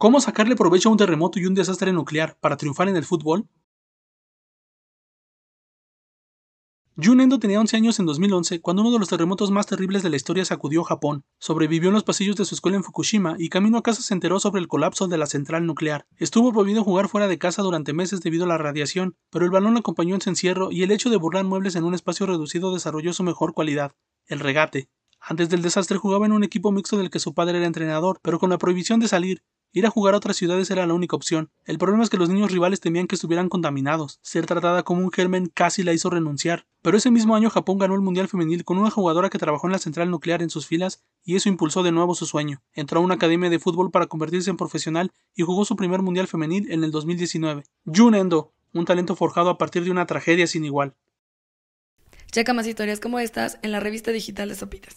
¿Cómo sacarle provecho a un terremoto y un desastre nuclear para triunfar en el fútbol? Endo tenía 11 años en 2011 cuando uno de los terremotos más terribles de la historia sacudió Japón. Sobrevivió en los pasillos de su escuela en Fukushima y camino a casa se enteró sobre el colapso de la central nuclear. Estuvo prohibido jugar fuera de casa durante meses debido a la radiación, pero el balón acompañó en su encierro y el hecho de burlar muebles en un espacio reducido desarrolló su mejor cualidad, el regate. Antes del desastre jugaba en un equipo mixto del que su padre era entrenador, pero con la prohibición de salir, Ir a jugar a otras ciudades era la única opción. El problema es que los niños rivales temían que estuvieran contaminados. Ser tratada como un germen casi la hizo renunciar. Pero ese mismo año Japón ganó el Mundial Femenil con una jugadora que trabajó en la central nuclear en sus filas y eso impulsó de nuevo su sueño. Entró a una academia de fútbol para convertirse en profesional y jugó su primer Mundial Femenil en el 2019. Jun Endo, un talento forjado a partir de una tragedia sin igual. Checa más historias como estas en la revista digital de Sopitas.